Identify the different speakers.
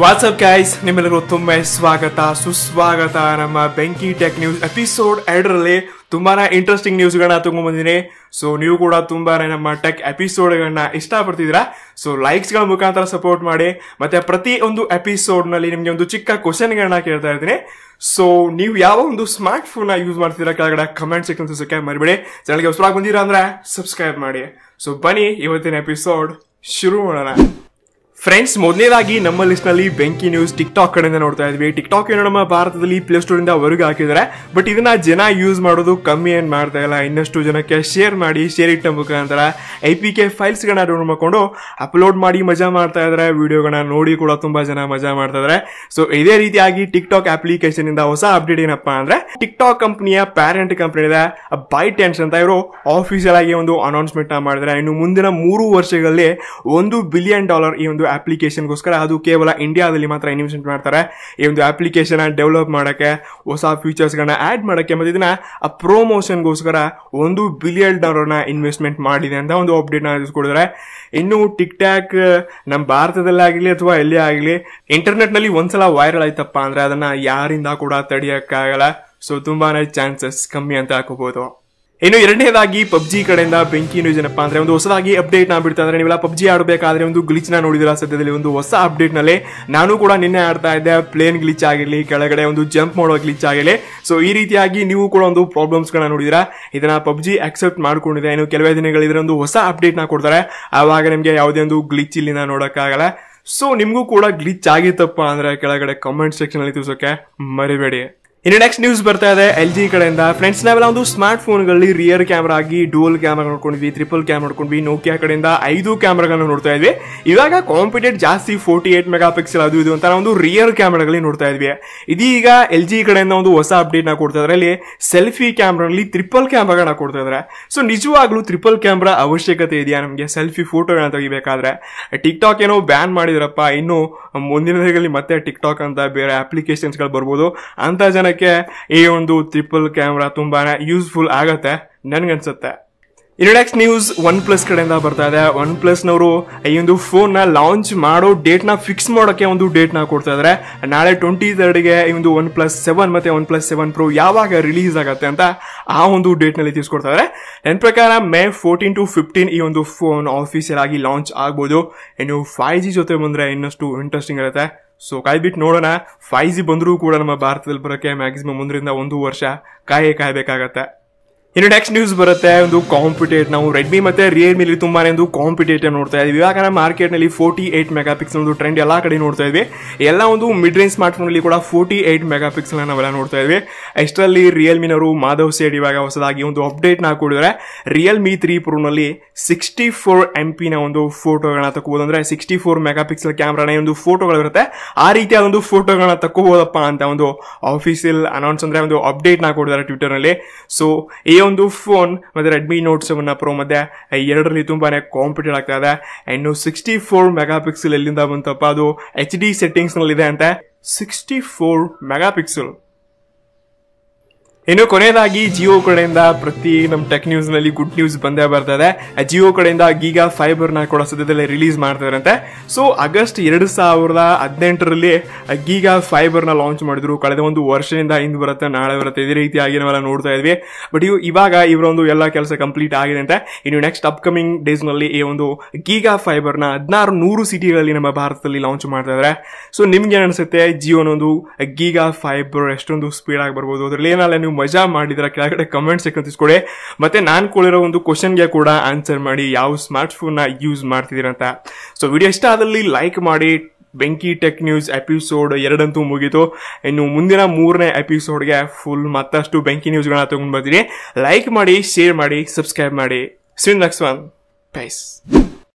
Speaker 1: WhatsApp guys ನಿಮ್ಮೆಲ್ಲರಿಗೂ ತುಂಬಾ ಸ್ವಾಗತ ಸುಸ್ವಾಗತ ನಮ್ಮ ಬೆಂಕಿ ಟೆಕ್ ನ್ಯೂಸ್ ಎಪಿಸೋಡ್ ಎರಡರಲ್ಲಿ ತುಂಬಾ ಇಂಟ್ರೆಸ್ಟಿಂಗ್ ನ್ಯೂಸ್ಗಳನ್ನ ತೊಗೊಂಡ್ಬಂದಿನಿ ಸೊ ನೀವು ಕೂಡ ತುಂಬಾ ನಮ್ಮ ಟೆಕ್ ಎಪಿಸೋಡ್ಗಳನ್ನ ಇಷ್ಟಪಡ್ತಿದ್ದೀರಾ ಸೊ ಲೈಕ್ಸ್ಗಳ ಮುಖಾಂತರ ಸಪೋರ್ಟ್ ಮಾಡಿ ಮತ್ತೆ ಪ್ರತಿ ಒಂದು ಎಪಿಸೋಡ್ನಲ್ಲಿ ನಿಮಗೆ ಒಂದು ಚಿಕ್ಕ ಗಳನ್ನ ಕೇಳ್ತಾ ಇದ್ದೀನಿ ಸೊ ನೀವು ಯಾವ ಒಂದು ಸ್ಮಾರ್ಟ್ ಫೋನ್ನ ಯೂಸ್ ಮಾಡ್ತೀರಾ ಕೆಳಗಡೆ ಕಮೆಂಟ್ ಸೆಕ್ಷನ್ ಸಿಕ್ಕ ಮಾಡಿಬಿಡಿ ಚಾನಲ್ಗೆ ಹೊಸರಾಗಿ ಬಂದಿರಾ ಅಂದ್ರೆ ಸಬ್ಸ್ಕ್ರೈಬ್ ಮಾಡಿ ಸೊ ಬನ್ನಿ ಇವತ್ತಿನ ಎಪಿಸೋಡ್ ಶುರು ಮಾಡೋಣ ಫ್ರೆಂಡ್ಸ್ ಮೊದಲೇದಾಗಿ ನಮ್ಮ ಲಿಸ್ಟ್ ನಲ್ಲಿ ಬೆಂಕಿ ನ್ಯೂಸ್ ಟಿಕ್ ಟಾಕ್ ಕಡೆಯಿಂದ ನೋಡ್ತಾ ಇದ್ವಿ ಟಿಕ್ ಟಾಕ್ ಏನೋ ನಮ್ಮ ಭಾರತದಲ್ಲಿ ಪ್ಲೇ ಸ್ಟೋರ್ ಇಂದ ಹೊರಗೆ ಹಾಕಿದ್ದಾರೆ ಬಟ್ ಇದನ್ನ ಜನ ಯೂಸ್ ಮಾಡೋದು ಕಮ್ಮಿ ಏನ್ ಮಾಡ್ತಾ ಇಲ್ಲ ಇನ್ನಷ್ಟು ಜನಕ್ಕೆ ಶೇರ್ ಮಾಡಿ ಶೇರ್ ಇಟ್ಟ ಮುಖಾಂತರ ಐ ಪಿ ಕೆ ಫೈಲ್ಸ್ ಗಳನ್ನ ಡೌನ್ಲೋಡ್ ಮಾಡ್ಕೊಂಡು ಅಪ್ಲೋಡ್ ಮಾಡಿ ಮಜಾ ಮಾಡ್ತಾ ಇದ್ದಾರೆ ವಿಡಿಯೋಗಳನ್ನ ನೋಡಿ ಕೂಡ ತುಂಬಾ ಜನ ಮಜಾ ಮಾಡ್ತಾ ಇದ್ರೆ ಸೊ ಇದೇ ರೀತಿಯಾಗಿ ಟಿಕ್ ಟಾಕ್ ಅಪ್ಲಿಕೇಶನ್ ಇಂದ ಹೊಸ ಅಪ್ಡೇಟ್ ಏನಪ್ಪಾ ಅಂದ್ರೆ ಟಿಕ್ ಟಾಕ್ ಕಂಪನಿಯ ಪ್ಯಾರೆಂಟ್ ಕಂಪನಿ ಇದೆ ಟೆನ್ಸ್ ಅಂತ ಇವರು ಆಫೀಸಿಯಲ್ ಆಗಿ ಒಂದು ಅನೌನ್ಸ್ಮೆಂಟ್ ಮಾಡಿದ್ರೆ ಇನ್ನು ಮುಂದಿನ ಮೂರು ವರ್ಷಗಳಲ್ಲಿ ಒಂದು ಬಿಲಿಯನ್ ಡಾಲರ್ ಈ ಒಂದು ಅಪ್ಲಿಕೇಶನ್ಗೋಸ್ಕರ ಅದು ಕೇವಲ ಇಂಡಿಯಾದಲ್ಲಿ ಮಾತ್ರ ಇನ್ವೆಸ್ಟ್ಮೆಂಟ್ ಮಾಡ್ತಾರೆ ಈ ಒಂದು ಅಪ್ಲಿಕೇಶನ್ ಡೆವಲಪ್ ಮಾಡೋಕ್ಕೆ ಹೊಸ ಫೀಚರ್ಸ್ಗಳನ್ನ ಆ್ಯಡ್ ಮಾಡೋಕ್ಕೆ ಮತ್ತು ಇದನ್ನ ಆ ಪ್ರೊಮೋಷನ್ಗೋಸ್ಕರ ಒಂದು ಬಿಲಿಯನ್ ಡಾಲರ್ನ ಇನ್ವೆಸ್ಟ್ಮೆಂಟ್ ಮಾಡಿದೆ ಅಂತ ಒಂದು ಅಪ್ಡೇಟ್ನ ಕೊಡಿದ್ರೆ ಇನ್ನು ಟಿಕ್ ಟ್ಯಾಕ್ ನಮ್ಮ ಆಗಲಿ ಅಥವಾ ಎಲ್ಲೇ ಆಗಲಿ ಇಂಟರ್ನೆಟ್ನಲ್ಲಿ ಒಂದ್ಸಲ ವೈರಲ್ ಆಯ್ತಪ್ಪ ಅಂದರೆ ಅದನ್ನು ಯಾರಿಂದ ಕೂಡ ತಡೆಯೋಕ್ಕಾಗಲ್ಲ ಸೊ ತುಂಬಾನೇ ಚಾನ್ಸಸ್ ಕಮ್ಮಿ ಅಂತ ಹಾಕೋಬಹುದು ಇನ್ನು ಎರಡನೇದಾಗಿ ಪಬ್ಜಿ ಕಡೆಯಿಂದ ಬೆಂಕಿ ನ್ಯೂಸ್ ಏನಪ್ಪ ಅಂದ್ರೆ ಒಂದು ಹೊಸದಾಗಿ ಅಪ್ಡೇಟ್ ನಾ ಬಿಡ್ತಾ ಅಂದ್ರೆ ನೀವೆಲ್ಲ ಪಬ್ಜಿ ಆಡಬೇಕಾದ್ರೆ ಒಂದು ಗ್ಲಿಚ್ ನ ನೋಡಿದಿರ ಸದ್ಯದಲ್ಲಿ ಒಂದು ಹೊಸ ಅಪ್ಡೇಟ್ ನಲ್ಲಿ ನಾನು ಕೂಡ ನಿನ್ನೆ ಆಡ್ತಾ ಇದ್ದೆ ಪ್ಲೇನ್ ಗ್ಲಿಚ್ ಆಗಿರ್ಲಿ ಕೆಳಗಡೆ ಒಂದು ಜಂಪ್ ಮಾಡೋ ಗ್ಲಿಚ್ ಆಗಿರಲಿ ಸೊ ಈ ರೀತಿಯಾಗಿ ನೀವು ಕೂಡ ಒಂದು ಪ್ರಾಬ್ಲಮ್ಸ್ ಗಳನ್ನ ನೋಡಿದ್ರ ಇದನ್ನ ಪಬ್ಜಿ ಅಕ್ಸೆಪ್ಟ್ ಮಾಡ್ಕೊಂಡಿದೆ ಇನ್ನು ಕೆಲವೇ ದಿನಗಳಿದ್ರೆ ಒಂದು ಹೊಸ ಅಪ್ಡೇಟ್ ನ ಕೊಡ್ತಾರೆ ಆವಾಗ ನಿಮಗೆ ಯಾವುದೇ ಒಂದು ಗ್ಲಿಚ್ ಇಲ್ಲಿನ ನೋಡೋಕ್ಕಾಗಲ್ಲ ಸೊ ನಿಮಗೂ ಕೂಡ ಗ್ಲಿಚ್ ಆಗಿತ್ತಪ್ಪ ಅಂದ್ರೆ ಕೆಳಗಡೆ ಕಮೆಂಟ್ ಸೆಕ್ಷನ್ ಅಲ್ಲಿ ತಿಳಿಸೋಕೆ ಮರಿಬೇಡಿ ಇನ್ನು ನೆಕ್ಸ್ಟ್ ನ್ಯೂಸ್ ಬರ್ತಾ ಇದೆ ಎಲ್ ಜಿ ಕಡೆಯಿಂದ ಫ್ರೆಂಡ್ಸ್ ನಾವೆಲ್ಲ ಒಂದು ಸ್ಮಾರ್ಟ್ ಫೋನ್ಗಳಲ್ಲಿ ರಿಯರ್ ಕ್ಯಾಮರಾ ಆಗಿ ಡೋಲ್ ಕ್ಯಾಮ್ರಾ ನೋಡ್ಕೊಂಡ್ವಿ ಟ್ರಿಪಲ್ ಕ್ಯಾಮ್ರಾ ನೋಡ್ಕೊಂಡ್ವಿ ನೋಕಿಯಾ ಕಡೆಯಿಂದ ಐದು ಕ್ಯಾಮ್ರಾಗಳನ್ನ ನೋಡ್ತಾ ಇದ್ವಿ ಇವಾಗ ಕಾಂಪಿಟೇಟ್ ಜಾಸ್ತಿ ಫೋರ್ಟಿ ಏಟ್ ಮೆಗಾ ಪಿಕ್ಸೆಲ್ ಅದು ಇದು ಅಂತ ಒಂದು ರಿಯರ್ ಕ್ಯಾಮ್ರಾಗಳಲ್ಲಿ ನೋಡ್ತಾ ಇದ್ವಿ ಇದೀಗ ಎಲ್ ಜಿ ಕಡೆಯಿಂದ ಒಂದು ಹೊಸ ಅಪ್ಡೇಟ್ ನ ಕೊಡ್ತಾ ಇದ್ರೆ ಅಲ್ಲಿ ಸೆಲ್ಫಿ ಕ್ಯಾಮ್ರಾಗಳಲ್ಲಿ ಟ್ರಿಪಲ್ ಕ್ಯಾಮ್ರಾಗಳನ್ನ ಕೊಡ್ತಾ ಇದ್ದಾರೆ ಸೊ ನಿಜವಾಗ್ಲೂ ಟ್ರಿಪಲ್ ಕ್ಯಾಮ್ರಾ ಅವಶ್ಯಕತೆ ಇದೆಯಾ ನಮಗೆ ಸೆಲ್ಫಿ ಫೋಟೋಗಳನ್ನ ತೆಗಿಬೇಕಾದ್ರೆ ಟಿಕ್ ಟಾಕ್ ಏನೋ ಬ್ಯಾನ್ ಮಾಡಿದ್ರಪ್ಪ ಇನ್ನು ಮುಂದಿನ ದಿನಗಳಲ್ಲಿ ಮತ್ತೆ ಟಿಕ್ ಟಾಕ್ ಅಂತ ಬೇರೆ ಅಪ್ಲಿಕೇಶನ್ಸ್ಗಳು ಬರ್ಬೋದು ಅಂತ ಜನ ಕಾರಣಕ್ಕೆ ಈ ಒಂದು ಟ್ರಿಪಲ್ ಕ್ಯಾಮ್ರಾ ತುಂಬಾನೇ ಯೂಸ್ಫುಲ್ ಆಗುತ್ತೆ ನನ್ಗನ್ಸುತ್ತೆ ಅನ್ಸುತ್ತೆ ನ್ಯೂಸ್ ಒನ್ ಪ್ಲಸ್ ಕಡೆಯಿಂದ ಬರ್ತಾ ಇದೆ ಒನ್ ನವರು ಈ ಒಂದು ಫೋನ್ ನ ಲಾಂಚ್ ಮಾಡೋ ಡೇಟ್ ನ ಫಿಕ್ಸ್ ಮಾಡೋಕ್ಕೆ ಒಂದು ಡೇಟ್ ನ ಕೊಡ್ತಾ ಇದ್ದಾರೆ ನಾಳೆ ಟ್ವೆಂಟಿ ತರ್ಡ್ಗೆ ಈ ಒಂದು ಒನ್ ಪ್ಲಸ್ ಸೆವೆನ್ ಮತ್ತೆ ಒನ್ ಪ್ಲಸ್ ಸೆವೆನ್ ಪ್ರೋ ಯಾವಾಗ ರಿಲೀಸ್ ಆಗುತ್ತೆ ಅಂತ ಆ ಒಂದು ಡೇಟ್ ನಲ್ಲಿ ತಿಳಿಸ್ಕೊಡ್ತಾ ಇದ್ದಾರೆ ನನ್ನ ಪ್ರಕಾರ ಮೇ ಫೋರ್ಟೀನ್ ಟು ಫಿಫ್ಟೀನ್ ಈ ಒಂದು ಫೋನ್ ಆಫೀಸಿಯಲ್ ಆಗಿ ಲಾಂಚ್ ಆಗ್ಬೋದು ಇನ್ನು ಫೈವ್ ಜಿ ಜೊತೆ ಬಂದ್ರೆ ಇನ್ನಷ್ಟು ಇಂಟ್ರೆಸ್ಟಿಂಗ್ ಇರುತ್ತೆ ಸೊ ಕಾಯ್ಬಿಟ್ಟು ನೋಡೋಣ ಫೈವ್ ಜಿ ಬಂದರೂ ಕೂಡ ನಮ್ಮ ಭಾರತದಲ್ಲಿ ಬರೋಕ್ಕೆ ಮ್ಯಾಕ್ಸಿಮಮ್ ಒಂದರಿಂದ ಒಂದು ವರ್ಷ ಕಾಯೇ ಕಾಯಬೇಕಾಗತ್ತೆ ಇನ್ನು ನೆಕ್ಸ್ಟ್ ನ್ಯೂಸ್ ಬರುತ್ತೆ ಒಂದು ಕಾಂಪಿಟೇಟ್ ನಾವು ರೆಡ್ಮಿ ಮತ್ತು ರಿಯಲ್ಮಿಲಿ ತುಂಬಾನೇ ಒಂದು ಕಾಂಪಿಟೇಟಿವ್ ನೋಡ್ತಾ ಇದ್ದೀವಿ ಇವಾಗ ನಮ್ಮ ಮಾರ್ಕೆಟ್ನಲ್ಲಿ ಫೋರ್ಟಿ ಏಟ್ ಮೆಗಾ ಪಿಕ್ಸಲ್ ಒಂದು ಟ್ರೆಂಡ್ ಎಲ್ಲ ಕಡೆ ನೋಡ್ತಾ ಇದ್ವಿ ಎಲ್ಲ ಒಂದು ಮಿಡ್ ರೇಂಜ್ ಅಲ್ಲಿ ಕೂಡ ಫೋರ್ಟಿ ಏಟ್ ಮೆಗಾ ಪಿಕ್ಸಲ್ ನಾವೆಲ್ಲ ನೋಡ್ತಾ ಇದ್ವಿ ಅಷ್ಟರಲ್ಲಿ ರಿಯಲ್ಮಿನವರು ಮಾಧವ್ ಸೇಡ್ ಇವಾಗ ಹೊಸದಾಗಿ ಒಂದು ಅಪ್ಡೇಟ್ನ ಕೊಡಿದ್ರೆ ರಿಯಲ್ಮಿ ತ್ರೀ ಪ್ರೋನಲ್ಲಿ ಸಿಕ್ಸ್ಟಿ ಫೋರ್ ಎಂ ಪಿನ ಒಂದು ಫೋಟೋಗಳನ್ನ ತಗೋಬಹುದು ಅಂದರೆ ಸಿಕ್ಸ್ಟಿ ಫೋರ್ ಮೆಗಾ ಪಿಕ್ಸಲ್ ಕ್ಯಾಮ್ರಾನೇ ಒಂದು ಫೋಟೋಗಳಿರುತ್ತೆ ಆ ರೀತಿಯಾದ ಒಂದು ಫೋಟೋಗಳನ್ನ ತಗೋಬೋದಪ್ಪ ಅಂತ ಒಂದು ಆಫೀಸಿಯಲ್ ಅನೌನ್ಸ್ ಅಂದರೆ ಒಂದು ಅಪ್ಡೇಟ್ನ ಕೊಡಿದ್ದಾರೆ ಟ್ವಿಟರ್ನಲ್ಲಿ ಸೊ ಈ ಒಂದು ಫೋನ್ ಮತ್ತೆ ರೆಡ್ಮಿ ನೋಟ್ ಸೆವೆನ್ ಪ್ರೋ ಮಧ್ಯೆ ಎರಡರಲ್ಲಿ ತುಂಬಾನೇ ಕಾಂಪಿಟೇಟ್ ಆಗ್ತಾ ಇದೆ ಇನ್ನು ಸಿಕ್ಸ್ಟಿ ಫೋರ್ ಮೆಗಾ ಪಿಕ್ಸೆಲ್ ಎಲ್ಲಿಂದ ಬಂತಪ್ಪ ಅದು ಎಚ್ ಡಿ ಸೆಟ್ಟಿಂಗ್ಸ್ ನಲ್ಲಿ ಇದೆ ಅಂತೆ ಸಿಕ್ಸ್ಟಿ ಫೋರ್ ಮೆಗಾ ಪಿಕ್ಸೆಲ್ ಇನ್ನು ಕೊನೆಯದಾಗಿ ಜಿಯೋ ಕಡೆಯಿಂದ ಪ್ರತಿ ನಮ್ಮ ಟೆಕ್ ನ್ಯೂಸ್ ನಲ್ಲಿ ಗುಡ್ ನ್ಯೂಸ್ ಬಂದೇ ಬರ್ತಾ ಇದೆ ಜಿಯೋ ಕಡೆಯಿಂದ ಗೀಗಾ ನ ಕೂಡ ಸದ್ಯದಲ್ಲೇ ರಿಲೀಸ್ ಮಾಡ್ತಿದಾರಂತೆ ಸೊ ಆಗಸ್ಟ್ ಎರಡು ಸಾವಿರದ ಹದಿನೆಂಟರಲ್ಲಿ ಗೀಗಾ ನ ಲಾಂಚ್ ಮಾಡಿದ್ರು ಕಳೆದ ಒಂದು ವರ್ಷದಿಂದ ಹಿಂದೆ ಬರುತ್ತೆ ನಾಳೆ ಬರುತ್ತೆ ಇದೇ ರೀತಿಯಾಗಿ ನಾವೆಲ್ಲ ನೋಡ್ತಾ ಇದ್ವಿ ಬಟ್ ಇವು ಇವಾಗ ಇವರೊಂದು ಎಲ್ಲ ಕೆಲಸ ಕಂಪ್ಲೀಟ್ ಆಗಿದೆ ಅಂತ ಇನ್ನು ನೆಕ್ಸ್ಟ್ ಅಪ್ಕಮಿಂಗ್ ನಲ್ಲಿ ಈ ಒಂದು ಗೀಗಾ ನ ಹದಿನಾರು ನೂರು ಸಿಟಿಗಳಲ್ಲಿ ನಮ್ಮ ಭಾರತದಲ್ಲಿ ಲಾಂಚ್ ಮಾಡ್ತಾ ಇದ್ದಾರೆ ಸೊ ನಿಮ್ಗೆ ಏನ್ ಅನ್ಸುತ್ತೆ ಜಿಯೋನೊಂದು ಗೀಗಾ ಫೈಬರ್ ಎಷ್ಟೊಂದು ಆಗಿ ಬರ್ಬೋದು ಅದರಲ್ಲಿ ನೀವು ನೀವು ಮಜಾ ಮಾಡಿದ್ರೆ ಕೆಳಗಡೆ ಕಮೆಂಟ್ ಸೆಕ್ಷನ್ ತಿಳಿಸ್ಕೊಡಿ ಮತ್ತೆ ನಾನು ಕೊಡಿರೋ ಒಂದು ಕ್ವಶನ್ಗೆ ಕೂಡ ಆನ್ಸರ್ ಮಾಡಿ ಯಾವ ಸ್ಮಾರ್ಟ್ ಫೋನ್ನ ಯೂಸ್ ಮಾಡ್ತಿದ್ದೀರಂತ ಸೊ ವಿಡಿಯೋ ಇಷ್ಟ ಆದಲ್ಲಿ ಲೈಕ್ ಮಾಡಿ ಬೆಂಕಿ ಟೆಕ್ ನ್ಯೂಸ್ ಎಪಿಸೋಡ್ ಎರಡಂತೂ ಮುಗಿತು ಇನ್ನು ಮುಂದಿನ ಮೂರನೇ ಎಪಿಸೋಡ್ಗೆ ಫುಲ್ ಮತ್ತಷ್ಟು ಬೆಂಕಿ ನ್ಯೂಸ್ಗಳನ್ನ ತಗೊಂಡು ಬರ್ತೀನಿ ಲೈಕ್ ಮಾಡಿ ಶೇರ್ ಮಾಡಿ ಸಬ್ಸ್ಕ್ರೈಬ್ ಮಾಡಿ ಸಿನ್ ನಕ್ಸ್ ಒನ್ ಪೈಸ್